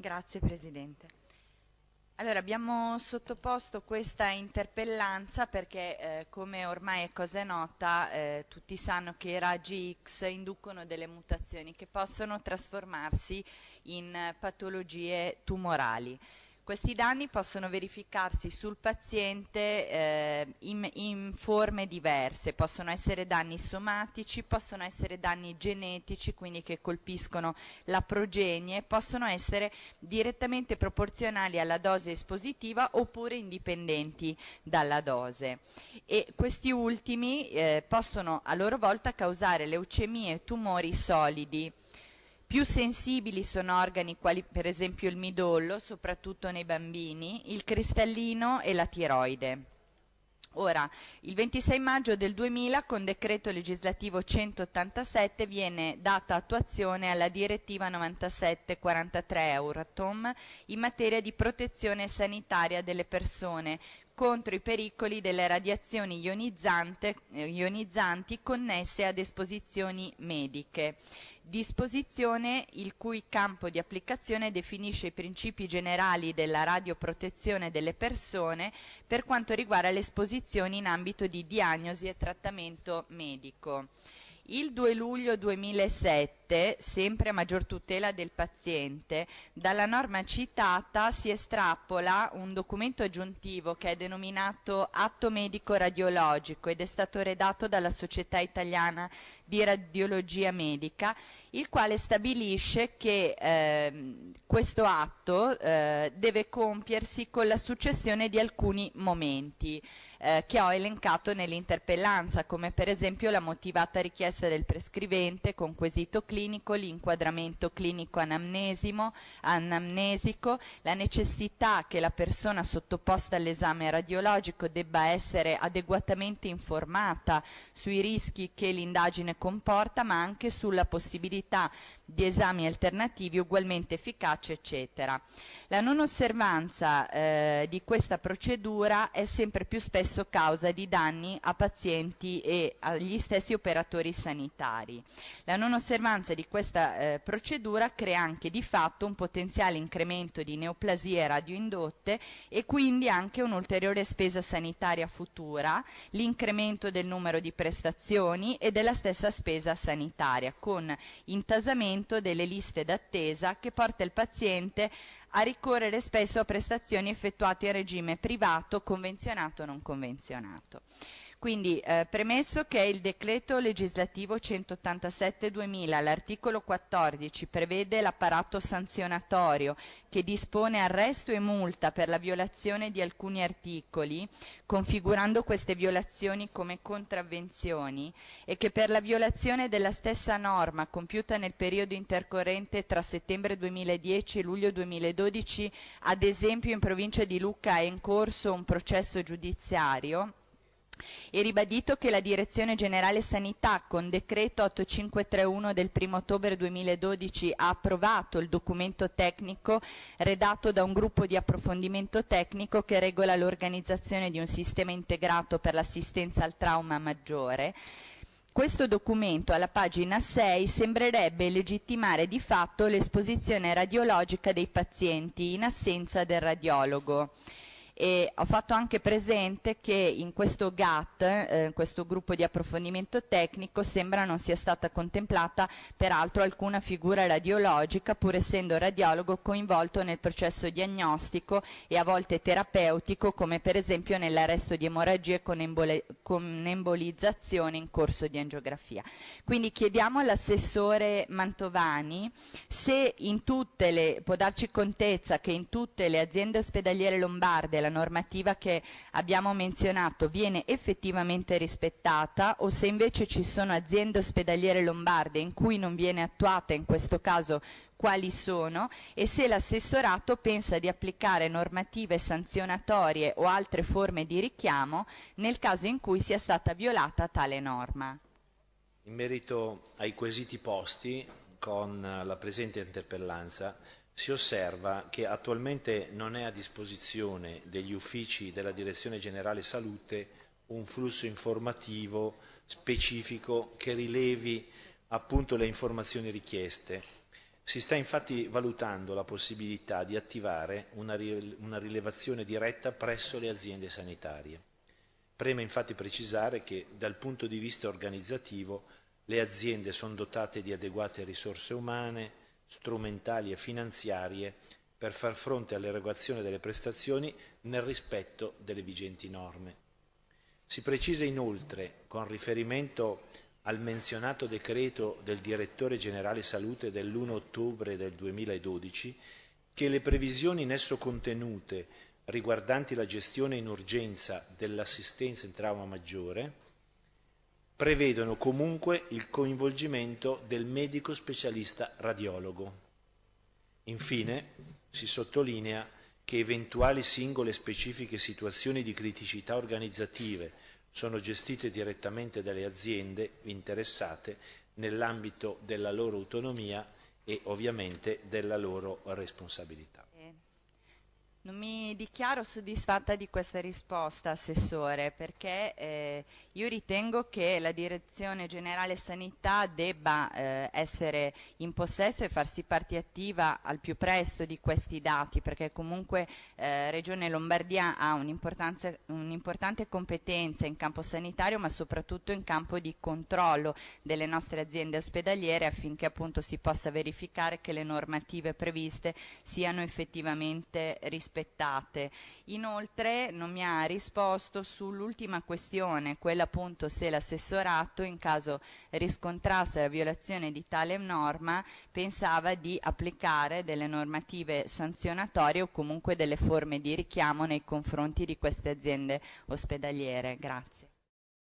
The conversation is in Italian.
Grazie Presidente. Allora, abbiamo sottoposto questa interpellanza perché, eh, come ormai è cosa nota, eh, tutti sanno che i raggi X inducono delle mutazioni che possono trasformarsi in eh, patologie tumorali. Questi danni possono verificarsi sul paziente eh, in, in, forme diverse, possono essere danni somatici, possono essere danni genetici, quindi che colpiscono la progenie, possono essere direttamente proporzionali alla dose espositiva oppure indipendenti dalla dose. E questi ultimi eh, possono a loro volta causare leucemie e tumori solidi più sensibili sono organi quali per esempio il midollo, soprattutto nei bambini, il cristallino e la tiroide. Ora, il 26 maggio del 2000 con decreto legislativo 187 viene data attuazione alla direttiva 9743 Euratom in materia di protezione sanitaria delle persone contro i pericoli delle radiazioni eh, ionizzanti connesse ad esposizioni mediche disposizione il cui campo di applicazione definisce i principi generali della radioprotezione delle persone per quanto riguarda le esposizioni in ambito di diagnosi e trattamento medico. Il 2 luglio 2007, sempre a maggior tutela del paziente, dalla norma citata si estrapola un documento aggiuntivo che è denominato Atto Medico Radiologico ed è stato redatto dalla Società Italiana di radiologia medica, il quale stabilisce che eh, questo atto eh, deve compiersi con la successione di alcuni momenti eh, che ho elencato nell'interpellanza, come per esempio la motivata richiesta del prescrivente con quesito clinico, l'inquadramento clinico anamnesico, la necessità che la persona sottoposta all'esame radiologico debba essere adeguatamente informata sui rischi che l'indagine comporta ma anche sulla possibilità di esami alternativi ugualmente efficaci, eccetera. La non osservanza eh, di questa procedura è sempre più spesso causa di danni a pazienti e agli stessi operatori sanitari. La non osservanza di questa eh, procedura crea anche di fatto un potenziale incremento di neoplasie radioindotte e quindi anche un'ulteriore spesa sanitaria futura, l'incremento del numero di prestazioni e della stessa spesa sanitaria, con intasamento aumento delle liste d'attesa che porta il paziente a ricorrere spesso a prestazioni effettuate in regime privato, convenzionato o non convenzionato. Quindi eh, premesso che il decreto legislativo 187-2000, l'articolo 14, prevede l'apparato sanzionatorio che dispone arresto e multa per la violazione di alcuni articoli, configurando queste violazioni come contravvenzioni, e che per la violazione della stessa norma compiuta nel periodo intercorrente tra settembre 2010 e luglio 2012, ad esempio in provincia di Lucca è in corso un processo giudiziario, e ribadito che la Direzione Generale Sanità con decreto 8531 del 1 ottobre 2012 ha approvato il documento tecnico redatto da un gruppo di approfondimento tecnico che regola l'organizzazione di un sistema integrato per l'assistenza al trauma maggiore questo documento alla pagina 6 sembrerebbe legittimare di fatto l'esposizione radiologica dei pazienti in assenza del radiologo e ho fatto anche presente che in questo GATT, eh, questo gruppo di approfondimento tecnico, sembra non sia stata contemplata peraltro alcuna figura radiologica, pur essendo radiologo coinvolto nel processo diagnostico e a volte terapeutico, come per esempio nell'arresto di emorragie con, embole, con embolizzazione in corso di angiografia. Quindi chiediamo all'assessore Mantovani se le, può darci contezza che in tutte le aziende ospedaliere lombarde la normativa che abbiamo menzionato viene effettivamente rispettata o se invece ci sono aziende ospedaliere lombarde in cui non viene attuata in questo caso quali sono e se l'assessorato pensa di applicare normative sanzionatorie o altre forme di richiamo nel caso in cui sia stata violata tale norma. In merito ai quesiti posti con la presente interpellanza si osserva che attualmente non è a disposizione degli uffici della Direzione Generale Salute un flusso informativo specifico che rilevi appunto le informazioni richieste. Si sta infatti valutando la possibilità di attivare una, rilevazione diretta presso le aziende sanitarie. Preme infatti precisare che dal punto di vista organizzativo le aziende sono dotate di adeguate risorse umane, strumentali e finanziarie per far fronte all'erogazione delle prestazioni nel rispetto delle vigenti norme. Si precisa inoltre, con riferimento al menzionato decreto del Direttore Generale Salute dell'1 ottobre del 2012, che le previsioni in esso contenute riguardanti la gestione in urgenza dell'assistenza in trauma maggiore prevedono comunque il coinvolgimento del medico specialista radiologo. Infine, si sottolinea che eventuali singole specifiche situazioni di criticità organizzative sono gestite direttamente dalle aziende interessate nell'ambito della loro autonomia e ovviamente della loro responsabilità. Non mi dichiaro soddisfatta di questa risposta, Assessore, perché eh, io ritengo che la Direzione Generale Sanità debba eh, essere in possesso e farsi parte attiva al più presto di questi dati, perché comunque eh, Regione Lombardia ha un'importante un competenza in campo sanitario, ma soprattutto in campo di controllo delle nostre aziende ospedaliere affinché appunto si possa verificare che le normative previste siano effettivamente rispettate rispettate. Inoltre non mi ha risposto sull'ultima questione, quella appunto se l'assessorato in caso riscontrasse la violazione di tale norma pensava di applicare delle normative sanzionatorie o comunque delle forme di richiamo nei confronti di queste aziende ospedaliere. Grazie.